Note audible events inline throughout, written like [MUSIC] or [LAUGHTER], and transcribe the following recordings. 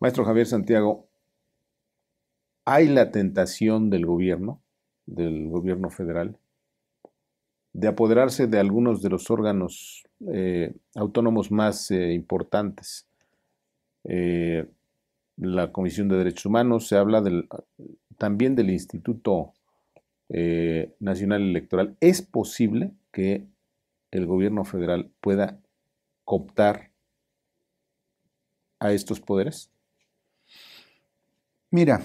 Maestro Javier Santiago, ¿hay la tentación del gobierno, del gobierno federal, de apoderarse de algunos de los órganos eh, autónomos más eh, importantes? Eh, la Comisión de Derechos Humanos, se habla también del Instituto Nacional Electoral. ¿Es posible que el gobierno federal pueda cooptar a estos poderes? Mira,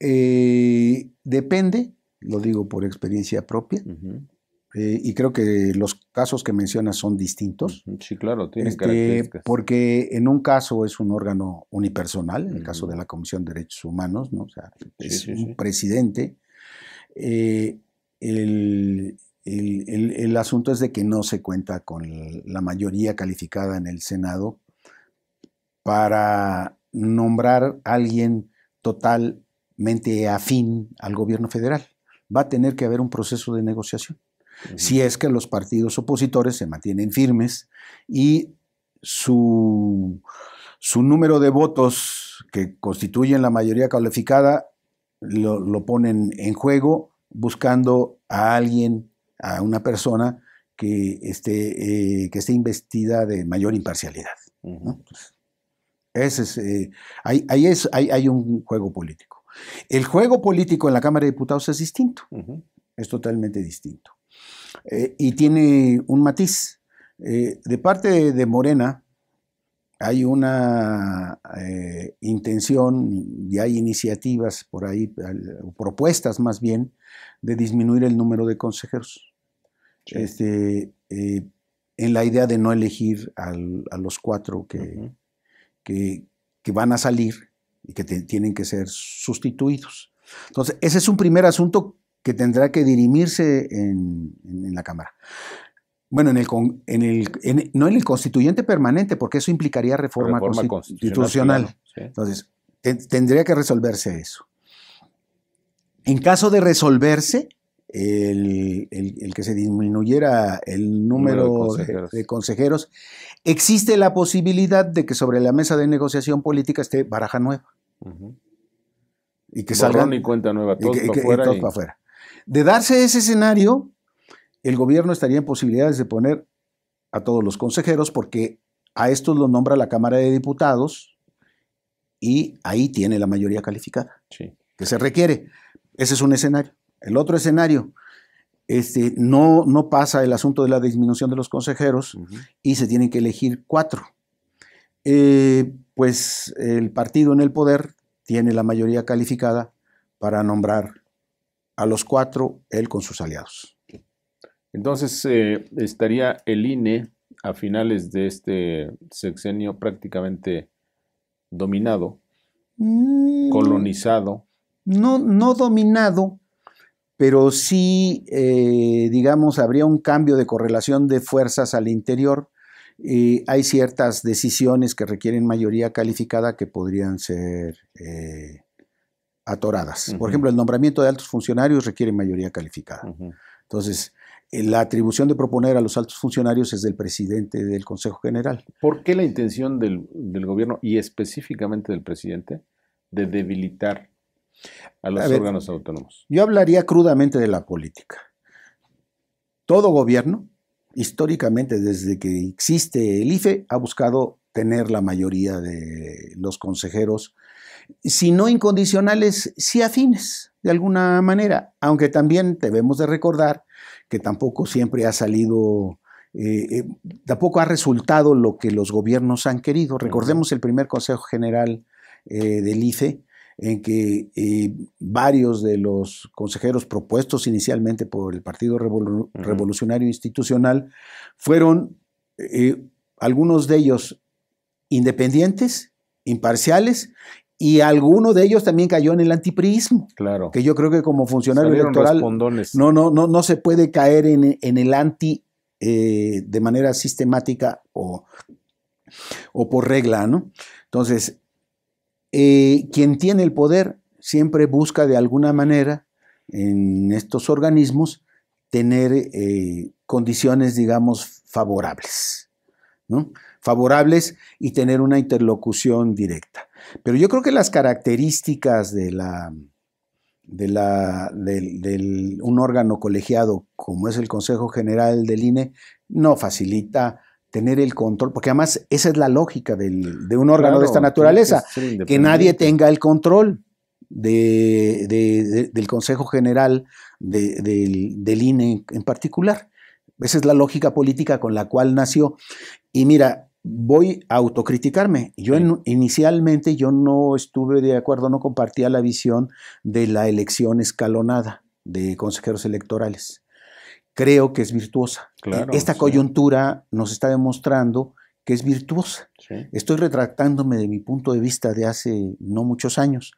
eh, depende, lo digo por experiencia propia, eh, y creo que los casos que mencionas son distintos. Sí, claro, tienen este, características. Porque en un caso es un órgano unipersonal, en el caso de la Comisión de Derechos Humanos, ¿no? O sea, es un presidente. Eh, el, asunto es de que no se cuenta con la mayoría calificada en el Senado para nombrar a alguien totalmente afín al gobierno federal. Va a tener que haber un proceso de negociación. Si es que los partidos opositores se mantienen firmes y su, su número de votos que constituyen la mayoría calificada lo, ponen en juego buscando a alguien, a una persona que esté, eh, que esté investida de mayor imparcialidad. Eh, es, ahí, es, hay un juego político. El juego político en la Cámara de Diputados es distinto, es totalmente distinto. Eh, y tiene un matiz. Eh, de parte de, Morena hay una intención y hay iniciativas por ahí, propuestas más bien, de disminuir el número de consejeros. Este, en la idea de no elegir a los cuatro que que, van a salir y que tienen que ser sustituidos. Entonces, ese es un primer asunto que tendrá que dirimirse en, la Cámara. Bueno, en el, en el, no en el constituyente permanente, porque eso implicaría reforma, constitucional. Entonces, tendría que resolverse eso. En caso de resolverse, el, que se disminuyera el número, de, consejeros. existe la posibilidad de que sobre la mesa de negociación política esté baraja nueva. Y que salgan. y cuenta nueva, para, De darse ese escenario, el gobierno estaría en posibilidades de poner a todos los consejeros, porque a estos los nombra la Cámara de Diputados y ahí tiene la mayoría calificada que se requiere. Ese es un escenario. El otro escenario, este, no, no pasa el asunto de la disminución de los consejeros y se tienen que elegir cuatro. Eh, pues el partido en el poder tiene la mayoría calificada para nombrar a los cuatro, él con sus aliados. Entonces eh, estaría el INE a finales de este sexenio prácticamente dominado, mm. colonizado. No, no dominado, pero sí, eh, digamos, habría un cambio de correlación de fuerzas al interior. hay ciertas decisiones que requieren mayoría calificada que podrían ser eh, atoradas. Por ejemplo, el nombramiento de altos funcionarios requiere mayoría calificada. Entonces, eh, la atribución de proponer a los altos funcionarios es del presidente del Consejo General. ¿Por qué la intención del gobierno y específicamente del presidente de debilitar a los órganos autónomos. Yo hablaría crudamente de la política. Todo gobierno, históricamente desde que existe el IFE, ha buscado tener la mayoría de los consejeros, si no incondicionales, sí si afines de alguna manera, aunque también debemos de recordar que tampoco siempre ha salido, eh, eh, tampoco ha resultado lo que los gobiernos han querido. Recordemos el primer Consejo General eh, del IFE, en que eh, varios de los consejeros propuestos inicialmente por el Partido Revolucionario Institucional fueron eh, algunos de ellos independientes, imparciales, y alguno de ellos también cayó en el antiprismo, Claro. Que yo creo que como funcionario electoral no, no, no, no se puede caer en, en el anti eh, de manera sistemática o, o por regla, ¿no? Entonces, eh, quien tiene el poder siempre busca de alguna manera en estos organismos tener eh, condiciones, digamos, favorables, Favorables y tener una interlocución directa. Pero yo creo que las características de de, un órgano colegiado como es el Consejo General del INE no facilita tener el control, porque además esa es la lógica de un órgano de esta naturaleza, que, nadie tenga el control de, del Consejo General, del, INE en particular. Esa es la lógica política con la cual nació. Y mira, voy a autocriticarme. Yo inicialmente yo no estuve de acuerdo, no compartía la visión de la elección escalonada de consejeros electorales creo que es virtuosa. Esta coyuntura nos está demostrando que es virtuosa. Estoy retractándome de mi punto de vista de hace no muchos años,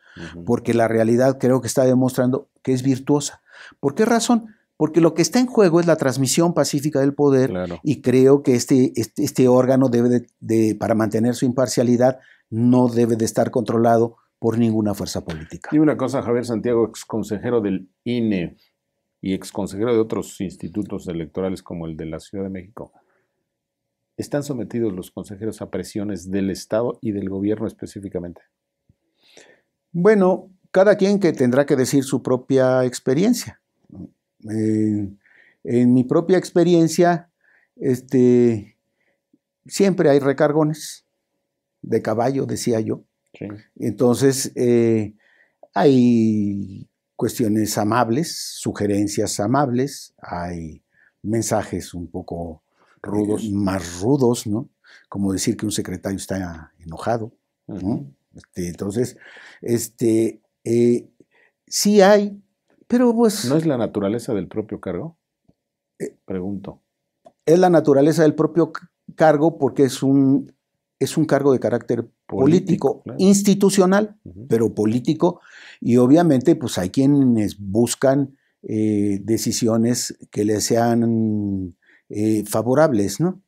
porque la realidad creo que está demostrando que es virtuosa. ¿Por qué razón? Porque lo que está en juego es la transmisión pacífica del poder y creo que este, este, este órgano debe para mantener su imparcialidad, no debe de estar controlado por ninguna fuerza política. Y una cosa, Javier Santiago, ex consejero del INE, y exconsejero de otros institutos electorales como el de la Ciudad de México, están sometidos los consejeros a presiones del Estado y del gobierno específicamente? Bueno, cada quien que tendrá que decir su propia experiencia. Eh, en mi propia experiencia, este, siempre hay recargones de caballo, decía yo. Entonces, eh, hay cuestiones amables, sugerencias amables, hay mensajes un poco rudos, más rudos, ¿no? Como decir que un secretario está enojado, este, entonces, este, eh, sí hay, pero pues... ¿No es la naturaleza del propio cargo? Eh, Pregunto. Es la naturaleza del propio cargo porque es un, es un cargo de carácter político, institucional pero político, y obviamente pues hay quienes buscan eh, decisiones que les sean eh, favorables, ¿no?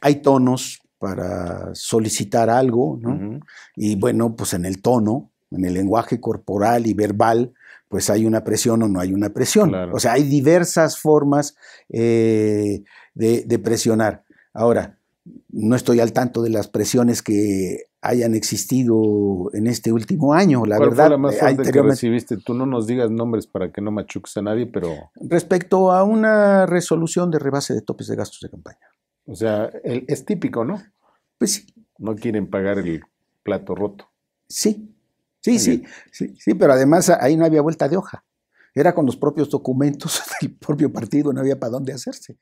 Hay tonos para solicitar algo, ¿no? Y bueno, pues en el tono, en el lenguaje corporal y verbal, pues hay una presión o no hay una presión. O sea, hay diversas formas eh, de presionar. Ahora, no estoy al tanto de las presiones que hayan existido en este último año. La verdad, fue la más eh, que recibiste? Tú no nos digas nombres para que no machuques a nadie, pero... Respecto a una resolución de rebase de topes de gastos de campaña. O sea, el, es típico, ¿no? Pues sí. No quieren pagar el plato roto. Sí, sí, sí, sí, sí, pero además ahí no había vuelta de hoja. Era con los propios documentos [LAUGHS] del propio partido, no había para dónde hacerse.